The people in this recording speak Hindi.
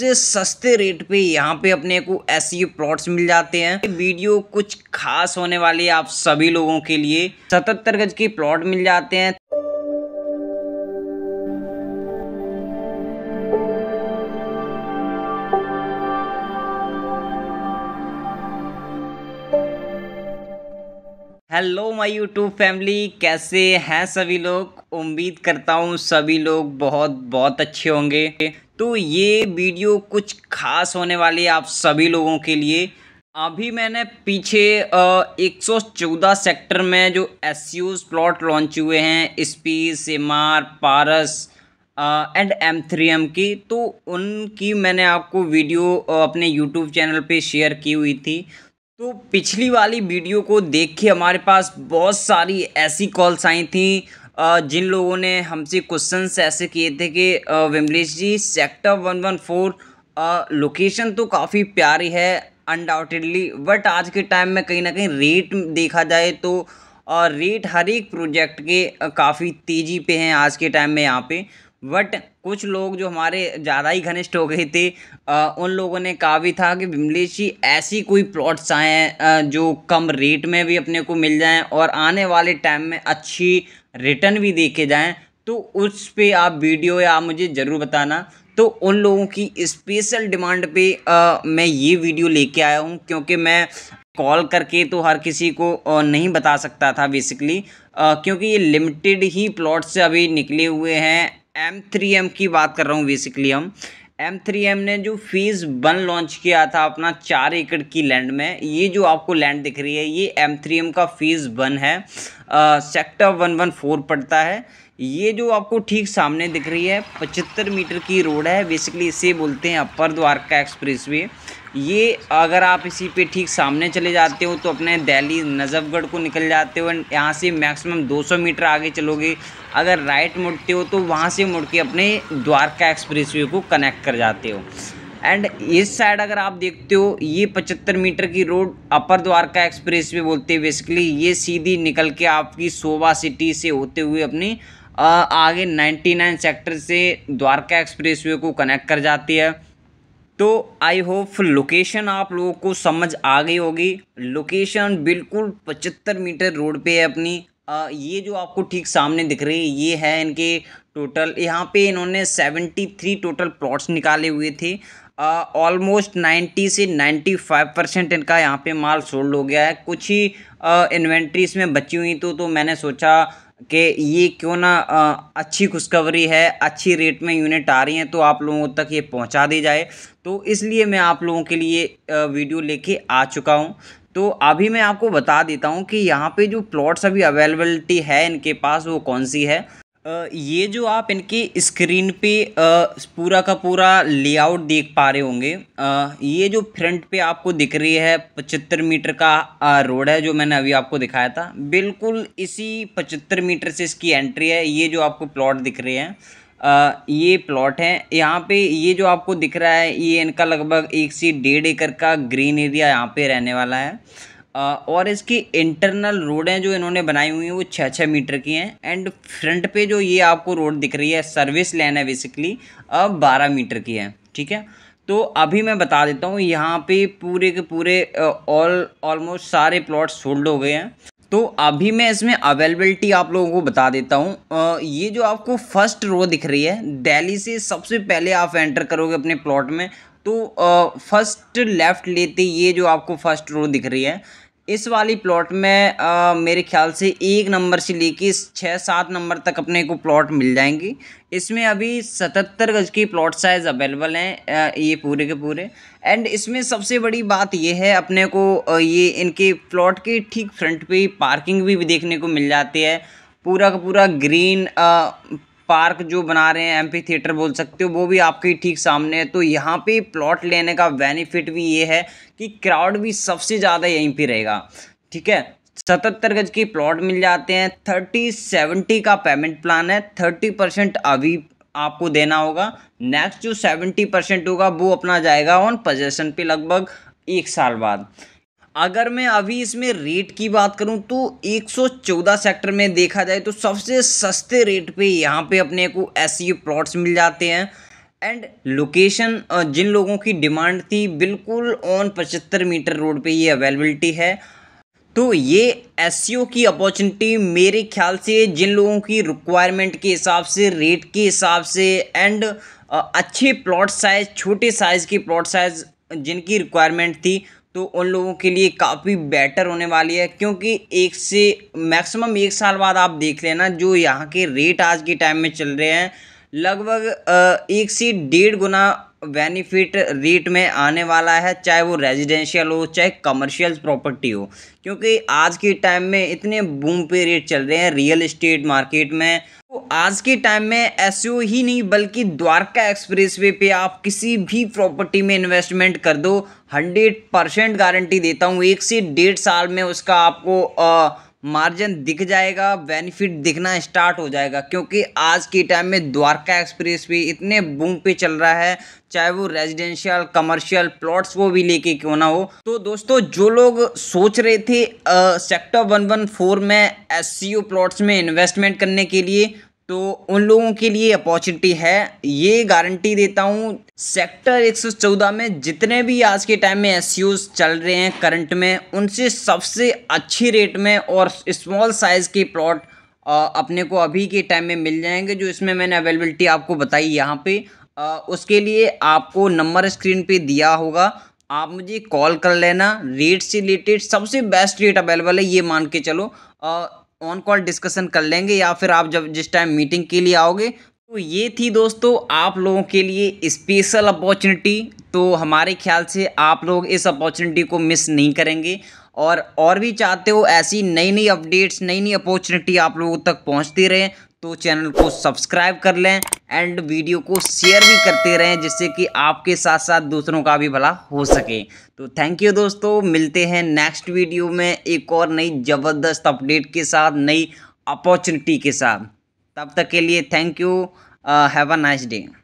सबसे सस्ते रेट पे यहाँ पे अपने को ऐसे प्लॉट्स e मिल जाते हैं वीडियो कुछ खास होने वाली है आप सभी लोगों के लिए सतहत्तर गज के प्लॉट मिल जाते हैं हेलो माय यूट्यूब फैमिली कैसे हैं सभी लोग उम्मीद करता हूँ सभी लोग बहुत बहुत अच्छे होंगे तो ये वीडियो कुछ खास होने वाली है आप सभी लोगों के लिए अभी मैंने पीछे एक सौ चौदह सेक्टर में जो एस प्लॉट लॉन्च हुए हैं स्पी सिमार Paras and M three M की तो उनकी मैंने आपको वीडियो अपने यूट्यूब चैनल पे शेयर की हुई थी तो पिछली वाली वीडियो को देख के हमारे पास बहुत सारी ऐसी कॉल्स आई थी जिन लोगों ने हमसे क्वेश्चन ऐसे किए थे कि Vimlesh ji sector one one four location तो काफ़ी प्यारी है अनडाउटेडली बट आज के टाइम में कहीं ना कहीं रेट देखा जाए तो आ, रेट हर एक प्रोजेक्ट के काफ़ी तेज़ी पे हैं आज के टाइम में यहाँ पे बट कुछ लोग जो हमारे ज़्यादा ही घनिष्ठ हो गए थे आ, उन लोगों ने कहा भी था कि विमलेश जी ऐसी कोई प्लॉट्स आए जो कम रेट में भी अपने को मिल जाएं और आने वाले टाइम में अच्छी रिटर्न भी देखे जाएँ तो उस पर आप वीडियो या आप मुझे ज़रूर बताना तो उन लोगों की स्पेशल डिमांड पे आ, मैं ये वीडियो लेके आया हूँ क्योंकि मैं कॉल करके तो हर किसी को नहीं बता सकता था बेसिकली क्योंकि ये लिमिटेड ही प्लॉट से अभी निकले हुए हैं एम थ्री एम की बात कर रहा हूँ बेसिकली हम एम थ्री एम ने जो फेज़ वन लॉन्च किया था अपना चार एकड़ की लैंड में ये जो आपको लैंड दिख रही है ये एम थ्री एम का फेज़ वन है सेक्टर वन वन फोर पड़ता है ये जो आपको ठीक सामने दिख रही है पचहत्तर मीटर की रोड है बेसिकली इसे बोलते हैं अपर द्वारका एक्सप्रेस वे ये अगर आप इसी पे ठीक सामने चले जाते हो तो अपने दिल्ली नजफगढ़ को निकल जाते हो एंड यहाँ से मैक्सिमम 200 मीटर आगे चलोगे अगर राइट मुड़ते हो तो वहाँ से मुड़ के अपने द्वारका एक्सप्रेसवे को कनेक्ट कर जाते हो एंड इस साइड अगर आप देखते हो ये 75 मीटर की road upper Dwarka expressway बोलते हैं बेसिकली ये सीधी निकल के आपकी सोवा सिटी से होते हुए अपनी आगे 99 सेक्टर से द्वारका वे को कनेक्ट कर जाती है तो आई होप लोकेशन आप लोगों को समझ आ गई होगी लोकेशन बिल्कुल पचहत्तर मीटर रोड पे है अपनी आ, ये जो आपको ठीक सामने दिख रही है ये है इनके टोटल यहाँ पे इन्होंने सेवेंटी थ्री टोटल प्लॉट्स निकाले हुए थे ऑलमोस्ट नाइन्टी से नाइन्टी फाइव परसेंट इनका यहाँ पे माल सोल्ड हो गया है कुछ ही इन्वेंट्रीज में बची हुई तो, तो मैंने सोचा कि ये क्यों ना अच्छी खुशखबरी है अच्छी रेट में यूनिट आ रही हैं तो आप लोगों तक ये पहुंचा दी जाए तो इसलिए मैं आप लोगों के लिए वीडियो लेके आ चुका हूं तो अभी मैं आपको बता देता हूं कि यहाँ पे जो प्लॉट्स अभी अवेलेबलिटी है इनके पास वो कौन सी है ये जो आप इनके स्क्रीन पे पूरा का पूरा लेआउट देख पा रहे होंगे ये जो फ्रंट पे आपको दिख रही है पचहत्तर मीटर का रोड है जो मैंने अभी आपको दिखाया था बिल्कुल इसी पचहत्तर मीटर से इसकी एंट्री है ये जो आपको प्लॉट दिख रहे हैं ये प्लॉट है यहाँ पे ये जो आपको दिख रहा है ये इनका लगभग एक से डेढ़ एकड़ का ग्रीन एरिया यहाँ पे रहने वाला है और इसकी इंटरनल रोडें जो इन्होंने बनाई हुई हैं वो छः छः मीटर की हैं एंड फ्रंट पे जो ये आपको रोड दिख रही है सर्विस लेन है बेसिकली अब बारह मीटर की है ठीक है तो अभी मैं बता देता हूँ यहाँ पे पूरे के पूरे ऑल ऑलमोस्ट सारे प्लॉट सोल्ड हो गए हैं तो अभी मैं इसमें अवेलेबिलिटी आप लोगों को बता देता हूँ ये जो आपको फर्स्ट रो दिख रही है दिल्ली से सबसे पहले आप एंटर करोगे अपने प्लॉट में तो फर्स्ट लेफ़्ट लेते ये जो आपको फर्स्ट रो दिख रही है इस वाली प्लॉट में आ, मेरे ख्याल से एक नंबर से लेके छः सात नंबर तक अपने को प्लॉट मिल जाएंगे इसमें अभी सतहत्तर गज की प्लॉट साइज़ अवेलेबल हैं ये पूरे के पूरे एंड इसमें सबसे बड़ी बात ये है अपने को ये इनके प्लॉट के ठीक फ्रंट पे पार्किंग भी, भी देखने को मिल जाती है पूरा का पूरा ग्रीन आ, पार्क जो बना रहे हैं एमपी थिएटर बोल सकते हो वो भी आपके ठीक सामने है तो यहाँ पे प्लॉट लेने का बेनिफिट भी ये है कि क्राउड भी सबसे ज़्यादा यहीं पे रहेगा ठीक है सतहत्तर गज की प्लॉट मिल जाते हैं थर्टी सेवेंटी का पेमेंट प्लान है थर्टी परसेंट अभी आपको देना होगा नेक्स्ट जो सेवेंटी परसेंट होगा वो अपना जाएगा ऑन पजेशन पे लगभग एक साल बाद अगर मैं अभी इसमें रेट की बात करूं तो 114 सेक्टर में देखा जाए तो सबसे सस्ते रेट पे यहाँ पे अपने को एस प्लॉट्स e मिल जाते हैं एंड लोकेशन जिन लोगों की डिमांड थी बिल्कुल ऑन पचहत्तर मीटर रोड पे ये अवेलेबिलिटी है तो ये एस e की अपॉर्चुनिटी मेरे ख्याल से जिन लोगों की रिक्वायरमेंट के हिसाब से रेट के हिसाब से एंड अच्छे प्लॉट साइज़ छोटे साइज़ के प्लॉट साइज़ जिनकी रिक्वायरमेंट थी तो उन लोगों के लिए काफ़ी बेटर होने वाली है क्योंकि एक से मैक्सिमम एक साल बाद आप देख लेना जो यहाँ के रेट आज के टाइम में चल रहे हैं लगभग एक से डेढ़ गुना बेनिफिट रेट में आने वाला है चाहे वो रेजिडेंशियल हो चाहे कमर्शियल प्रॉपर्टी हो क्योंकि आज के टाइम में इतने बूम पे रेट चल रहे हैं रियल इस्टेट मार्केट में आज के टाइम में एस ही नहीं बल्कि द्वारका एक्सप्रेस वे पे आप किसी भी प्रॉपर्टी में इन्वेस्टमेंट कर दो हंड्रेड परसेंट गारंटी देता हूँ एक से डेढ़ साल में उसका आपको आ, मार्जिन दिख जाएगा बेनिफिट दिखना स्टार्ट हो जाएगा क्योंकि आज के टाइम में द्वारका एक्सप्रेस वे इतने बूम पे चल रहा है चाहे वो रेजिडेंशियल कमर्शियल प्लॉट्स वो भी लेके क्यों ना हो तो दोस्तों जो लोग सोच रहे थे सेक्टर वन वन फोर में एस प्लॉट्स में इन्वेस्टमेंट करने के लिए तो उन लोगों के लिए अपॉर्चुनिटी है ये गारंटी देता हूँ सेक्टर 114 में जितने भी आज के टाइम में एस e चल रहे हैं करंट में उनसे सबसे अच्छी रेट में और स्मॉल साइज़ के प्लॉट अपने को अभी के टाइम में मिल जाएंगे जो इसमें मैंने अवेलेबिलिटी आपको बताई यहाँ पे आ, उसके लिए आपको नंबर स्क्रीन पे दिया होगा आप मुझे कॉल कर लेना रेट से रिलेटेड सबसे बेस्ट रेट अवेलेबल है ये मान के चलो आ, ऑन कॉल डिस्कशन कर लेंगे या फिर आप जब जिस टाइम मीटिंग के लिए आओगे तो ये थी दोस्तों आप लोगों के लिए स्पेशल अपॉर्चुनिटी तो हमारे ख्याल से आप लोग इस अपॉर्चुनिटी को मिस नहीं करेंगे और और भी चाहते हो ऐसी नई नई अपडेट्स नई नई अपॉर्चुनिटी आप लोगों तक पहुंचती रहे तो चैनल को सब्सक्राइब कर लें एंड वीडियो को शेयर भी करते रहें जिससे कि आपके साथ साथ दूसरों का भी भला हो सके तो थैंक यू दोस्तों मिलते हैं नेक्स्ट वीडियो में एक और नई ज़बरदस्त अपडेट के साथ नई अपॉर्चुनिटी के साथ तब तक के लिए thank you have a nice day